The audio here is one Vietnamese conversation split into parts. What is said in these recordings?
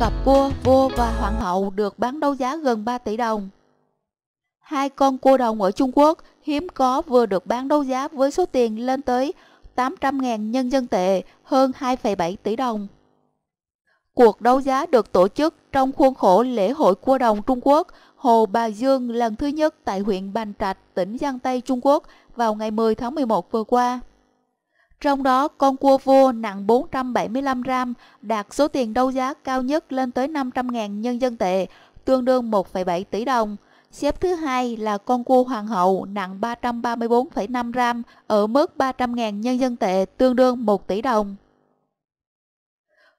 cặp cua vua và hoàng hậu được bán đấu giá gần 3 tỷ đồng. Hai con cua đồng ở Trung Quốc hiếm có vừa được bán đấu giá với số tiền lên tới 800.000 nhân dân tệ, hơn 2,7 tỷ đồng. Cuộc đấu giá được tổ chức trong khuôn khổ lễ hội cua đồng Trung Quốc Hồ Bà Dương lần thứ nhất tại huyện Bành Trạch, tỉnh Giang Tây, Trung Quốc vào ngày 10 tháng 11 vừa qua. Trong đó, con cua vua nặng 475 gram đạt số tiền đấu giá cao nhất lên tới 500.000 nhân dân tệ, tương đương 1,7 tỷ đồng. Xếp thứ hai là con cua hoàng hậu nặng 334,5 gram ở mức 300.000 nhân dân tệ, tương đương 1 tỷ đồng.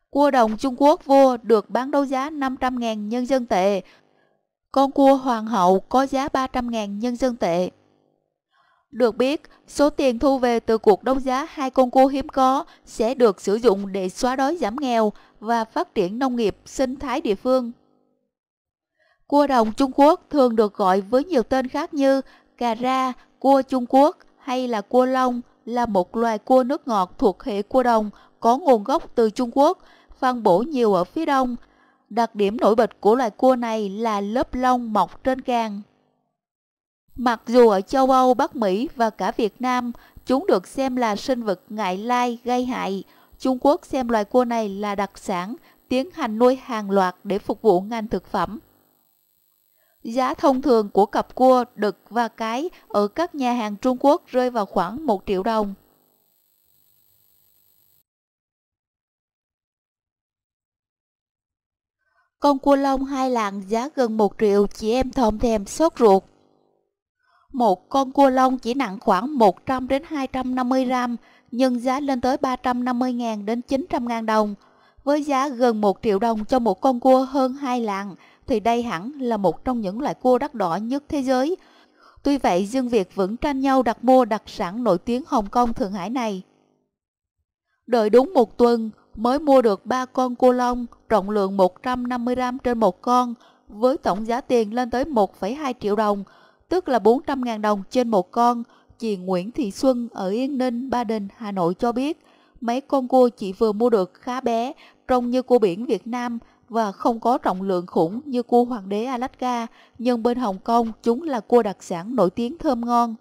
Cua đồng Trung Quốc vua được bán đấu giá 500.000 nhân dân tệ. Con cua hoàng hậu có giá 300.000 nhân dân tệ. Được biết, số tiền thu về từ cuộc đấu giá hai con cua hiếm có sẽ được sử dụng để xóa đói giảm nghèo và phát triển nông nghiệp sinh thái địa phương. Cua đồng Trung Quốc thường được gọi với nhiều tên khác như cà ra, cua Trung Quốc hay là cua long là một loài cua nước ngọt thuộc hệ cua đồng có nguồn gốc từ Trung Quốc, phân bổ nhiều ở phía đông. Đặc điểm nổi bật của loài cua này là lớp lông mọc trên càng. Mặc dù ở châu Âu, Bắc Mỹ và cả Việt Nam, chúng được xem là sinh vật ngại lai, gây hại, Trung Quốc xem loài cua này là đặc sản, tiến hành nuôi hàng loạt để phục vụ ngành thực phẩm. Giá thông thường của cặp cua, đực và cái ở các nhà hàng Trung Quốc rơi vào khoảng 1 triệu đồng. Con cua lông hai lạng giá gần 1 triệu, chị em thòm thèm sốt ruột một con cua lông chỉ nặng khoảng 100 đến 250 gram, nhưng giá lên tới 350.000 đến 900.000 đồng. Với giá gần 1 triệu đồng cho một con cua hơn 2 lạng, thì đây hẳn là một trong những loại cua đắt đỏ nhất thế giới. Tuy vậy, Dương Việt vẫn tranh nhau đặt mua đặc sản nổi tiếng Hồng Kông Thượng Hải này. Đợi đúng một tuần, mới mua được 3 con cua lông, trọng lượng 150 gram trên một con, với tổng giá tiền lên tới 1,2 triệu đồng – tức là 400.000 đồng trên một con, chị Nguyễn Thị Xuân ở Yên Ninh, Ba Đình, Hà Nội cho biết, mấy con cua chị vừa mua được khá bé, trông như cua biển Việt Nam và không có trọng lượng khủng như cua hoàng đế Alaska, nhưng bên Hồng Kông chúng là cua đặc sản nổi tiếng thơm ngon.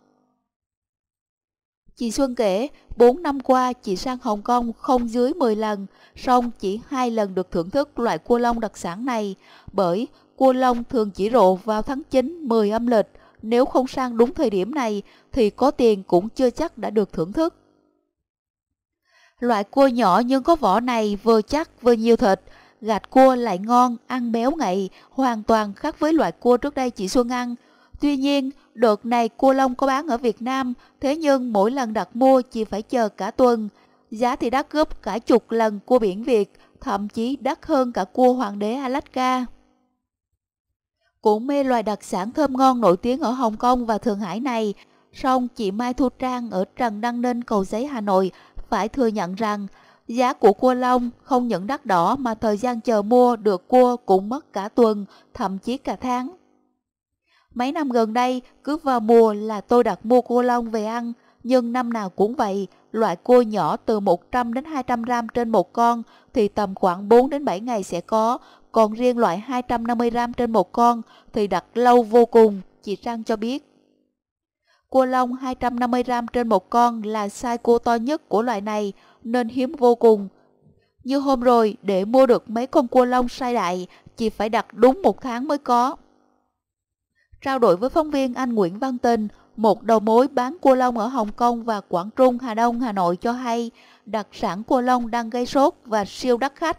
Chị Xuân kể, 4 năm qua chị sang Hồng Kông không dưới 10 lần, song chỉ hai lần được thưởng thức loại cua lông đặc sản này, bởi cua lông thường chỉ rộ vào tháng 9, 10 âm lịch, nếu không sang đúng thời điểm này thì có tiền cũng chưa chắc đã được thưởng thức. Loại cua nhỏ nhưng có vỏ này vừa chắc vừa nhiều thịt, gạch cua lại ngon, ăn béo ngậy, hoàn toàn khác với loại cua trước đây chị Xuân ăn. Tuy nhiên, đợt này cua lông có bán ở Việt Nam, thế nhưng mỗi lần đặt mua chị phải chờ cả tuần. Giá thì đắt gấp cả chục lần cua biển Việt, thậm chí đắt hơn cả cua hoàng đế Alaska cũng mê loài đặc sản thơm ngon nổi tiếng ở Hồng Kông và Thượng Hải này. Song chị Mai Thu Trang ở Trần Đăng Ninh, Cầu Giấy, Hà Nội phải thừa nhận rằng giá của cua lông không những đắt đỏ mà thời gian chờ mua được cua cũng mất cả tuần, thậm chí cả tháng. Mấy năm gần đây, cứ vào mùa là tôi đặt mua cua lông về ăn, nhưng năm nào cũng vậy, Loại cua nhỏ từ 100 đến 200 gram trên một con thì tầm khoảng 4 đến 7 ngày sẽ có, còn riêng loại 250 gram trên một con thì đặt lâu vô cùng, chị Trang cho biết. Cua lông 250 gram trên một con là size cua to nhất của loại này nên hiếm vô cùng. Như hôm rồi, để mua được mấy con cua lông size đại, chị phải đặt đúng một tháng mới có. Trao đổi với phóng viên anh Nguyễn Văn Tình, một đầu mối bán cua lông ở Hồng Kông và Quảng Trung, Hà Đông, Hà Nội cho hay đặc sản cua lông đang gây sốt và siêu đắt khách.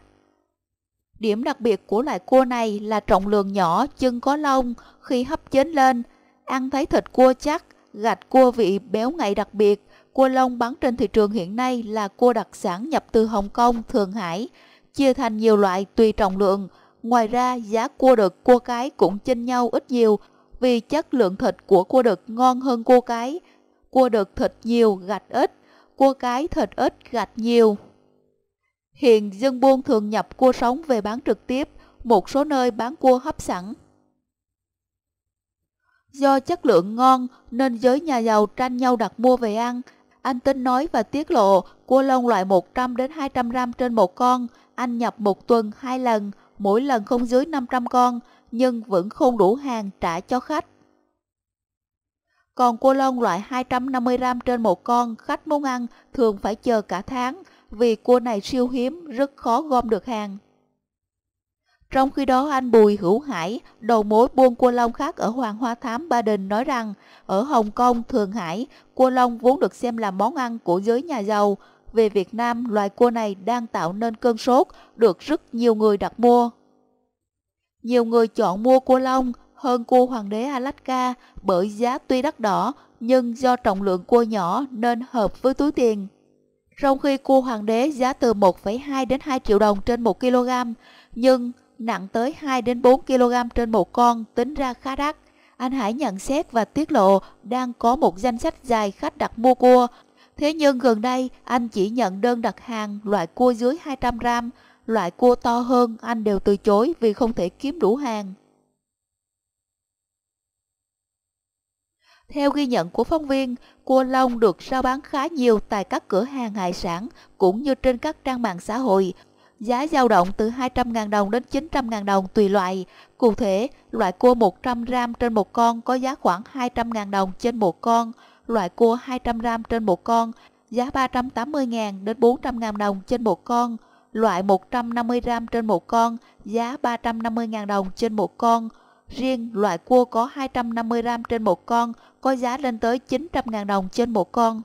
Điểm đặc biệt của loại cua này là trọng lượng nhỏ, chân có lông, khi hấp chín lên, ăn thấy thịt cua chắc, gạch cua vị béo ngậy đặc biệt. Cua lông bán trên thị trường hiện nay là cua đặc sản nhập từ Hồng Kông, Thượng Hải, chia thành nhiều loại tùy trọng lượng. Ngoài ra, giá cua đực, cua cái cũng chênh nhau ít nhiều, vì chất lượng thịt của cua đực ngon hơn cua cái. Cua đực thịt nhiều, gạch ít, cua cái thịt ít, gạch nhiều. Hiện dân buôn thường nhập cua sống về bán trực tiếp, một số nơi bán cua hấp sẵn. Do chất lượng ngon nên giới nhà giàu tranh nhau đặt mua về ăn. Anh Tính nói và tiết lộ cua lông loại 100 đến 200 gram trên một con, anh nhập một tuần hai lần, mỗi lần không dưới 500 con, nhưng vẫn không đủ hàng trả cho khách. Còn cua lông loại 250 g trên một con, khách muốn ăn thường phải chờ cả tháng vì cua này siêu hiếm, rất khó gom được hàng. Trong khi đó anh Bùi Hữu Hải, đầu mối buôn cua lông khác ở Hoàng Hoa Thám Ba Đình nói rằng ở Hồng Kông, thường Hải, cua lông vốn được xem là món ăn của giới nhà giàu. Về Việt Nam, loài cua này đang tạo nên cơn sốt, được rất nhiều người đặt mua. Nhiều người chọn mua cua long hơn cua hoàng đế Alaska bởi giá tuy đắt đỏ nhưng do trọng lượng cua nhỏ nên hợp với túi tiền. Trong khi cua hoàng đế giá từ 1,2 đến 2 triệu đồng trên 1 kg, nhưng nặng tới 2 đến 4 kg trên một con tính ra khá đắt. Anh Hải nhận xét và tiết lộ đang có một danh sách dài khách đặt mua cua. Thế nhưng gần đây anh chỉ nhận đơn đặt hàng loại cua dưới 200 gram loại cua to hơn anh đều từ chối vì không thể kiếm đủ hàng. Theo ghi nhận của phóng viên, cua lông được rao bán khá nhiều tại các cửa hàng hải sản cũng như trên các trang mạng xã hội. Giá dao động từ 200.000 đồng đến 900.000 đồng tùy loại. Cụ thể, loại cua 100 gram trên một con có giá khoảng 200.000 đồng trên một con, loại cua 200 gram trên một con giá 380.000 đến 400.000 đồng trên một con, loại 150g trên một con, giá 350.000 đồng trên một con. Riêng loại cua có 250g trên một con, có giá lên tới 900.000 đồng trên một con.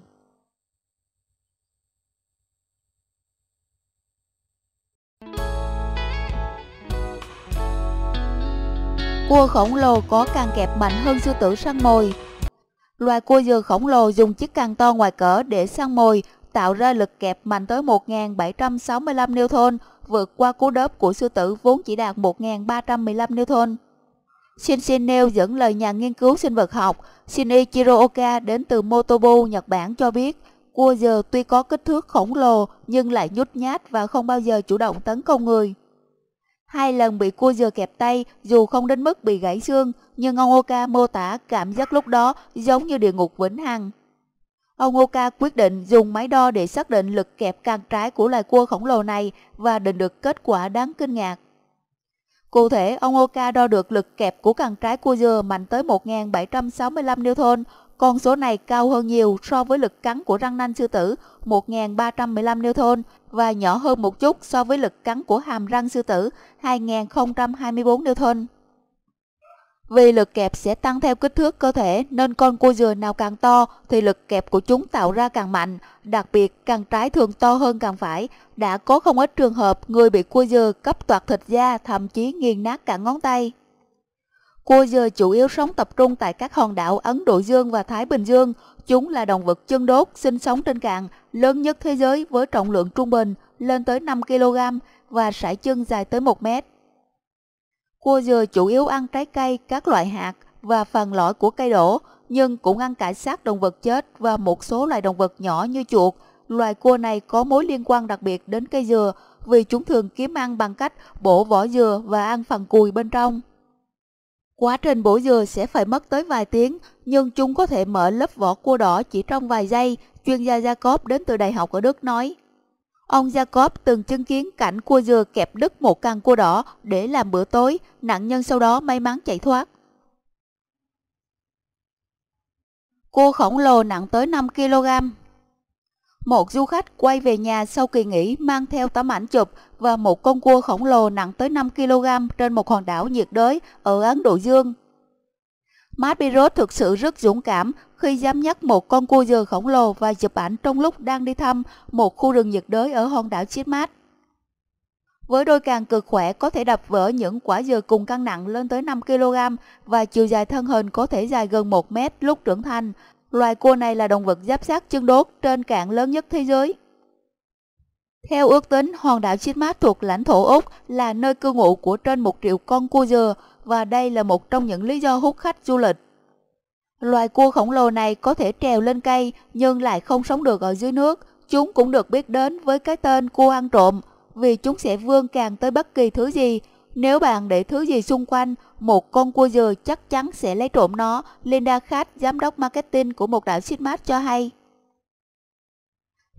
Cua khổng lồ có càng kẹp mạnh hơn sư tử săn mồi. Loài cua dừa khổng lồ dùng chiếc càng to ngoài cỡ để săn mồi, tạo ra lực kẹp mạnh tới 1.765 Newton, vượt qua cú đớp của sư tử vốn chỉ đạt 1.315 Newton. Shinshin nêu dẫn lời nhà nghiên cứu sinh vật học Shinichiro Oka đến từ Motobu, Nhật Bản cho biết cua giờ tuy có kích thước khổng lồ nhưng lại nhút nhát và không bao giờ chủ động tấn công người. Hai lần bị cua dừa kẹp tay dù không đến mức bị gãy xương, nhưng ông Oka mô tả cảm giác lúc đó giống như địa ngục vĩnh hằng. Ông Oka quyết định dùng máy đo để xác định lực kẹp càng trái của loài cua khổng lồ này và định được kết quả đáng kinh ngạc. Cụ thể, ông Oka đo được lực kẹp của càng trái cua dừa mạnh tới 1.765 Newton, con số này cao hơn nhiều so với lực cắn của răng nanh sư tử 1.315 Newton và nhỏ hơn một chút so với lực cắn của hàm răng sư tử 2.024 Newton. Vì lực kẹp sẽ tăng theo kích thước cơ thể nên con cua dừa nào càng to thì lực kẹp của chúng tạo ra càng mạnh, đặc biệt càng trái thường to hơn càng phải. Đã có không ít trường hợp người bị cua dừa cấp toạc thịt da thậm chí nghiền nát cả ngón tay. Cua dừa chủ yếu sống tập trung tại các hòn đảo Ấn Độ Dương và Thái Bình Dương. Chúng là động vật chân đốt sinh sống trên cạn lớn nhất thế giới với trọng lượng trung bình lên tới 5 kg và sải chân dài tới 1 mét. Cua dừa chủ yếu ăn trái cây, các loại hạt và phần lõi của cây đổ, nhưng cũng ăn cả xác động vật chết và một số loài động vật nhỏ như chuột. Loài cua này có mối liên quan đặc biệt đến cây dừa vì chúng thường kiếm ăn bằng cách bổ vỏ dừa và ăn phần cùi bên trong. Quá trình bổ dừa sẽ phải mất tới vài tiếng, nhưng chúng có thể mở lớp vỏ cua đỏ chỉ trong vài giây, chuyên gia Jacob đến từ Đại học ở Đức nói. Ông Jacob từng chứng kiến cảnh cua dừa kẹp đứt một căn cua đỏ để làm bữa tối, nạn nhân sau đó may mắn chạy thoát. Cua khổng lồ nặng tới 5 kg. Một du khách quay về nhà sau kỳ nghỉ mang theo tấm ảnh chụp và một con cua khổng lồ nặng tới 5 kg trên một hòn đảo nhiệt đới ở Ấn Độ Dương Maspirot thực sự rất dũng cảm khi dám nhắc một con cua dừa khổng lồ và chụp ảnh trong lúc đang đi thăm một khu rừng nhiệt đới ở hòn đảo Chitmat. Với đôi càng cực khỏe có thể đập vỡ những quả dừa cùng cân nặng lên tới 5 kg và chiều dài thân hình có thể dài gần 1 mét lúc trưởng thành, loài cua này là động vật giáp sát chân đốt trên cạn lớn nhất thế giới. Theo ước tính, hòn đảo Chitmat thuộc lãnh thổ Úc là nơi cư ngụ của trên 1 triệu con cua dừa, và đây là một trong những lý do hút khách du lịch. Loài cua khổng lồ này có thể trèo lên cây nhưng lại không sống được ở dưới nước. Chúng cũng được biết đến với cái tên cua ăn trộm vì chúng sẽ vươn càng tới bất kỳ thứ gì. Nếu bạn để thứ gì xung quanh, một con cua dừa chắc chắn sẽ lấy trộm nó, Linda Khách, giám đốc marketing của một đảo Sinmat cho hay.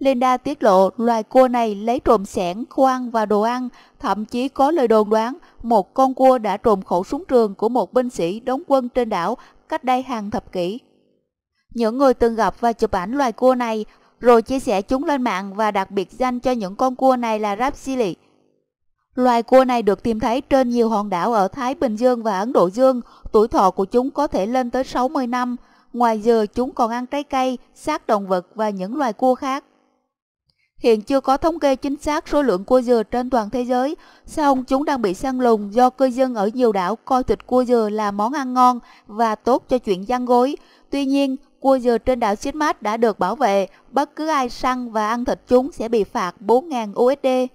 Linda tiết lộ loài cua này lấy trộm sẻn, khoan và đồ ăn, thậm chí có lời đồn đoán một con cua đã trộm khẩu súng trường của một binh sĩ đóng quân trên đảo cách đây hàng thập kỷ. Những người từng gặp và chụp ảnh loài cua này rồi chia sẻ chúng lên mạng và đặc biệt danh cho những con cua này là Rapsili. Loài cua này được tìm thấy trên nhiều hòn đảo ở Thái Bình Dương và Ấn Độ Dương, tuổi thọ của chúng có thể lên tới 60 năm. Ngoài dừa, chúng còn ăn trái cây, xác động vật và những loài cua khác. Hiện chưa có thống kê chính xác số lượng cua dừa trên toàn thế giới, song chúng đang bị săn lùng do cư dân ở nhiều đảo coi thịt cua dừa là món ăn ngon và tốt cho chuyện gian gối. Tuy nhiên, cua dừa trên đảo Sinmat đã được bảo vệ, bất cứ ai săn và ăn thịt chúng sẽ bị phạt 4.000 USD.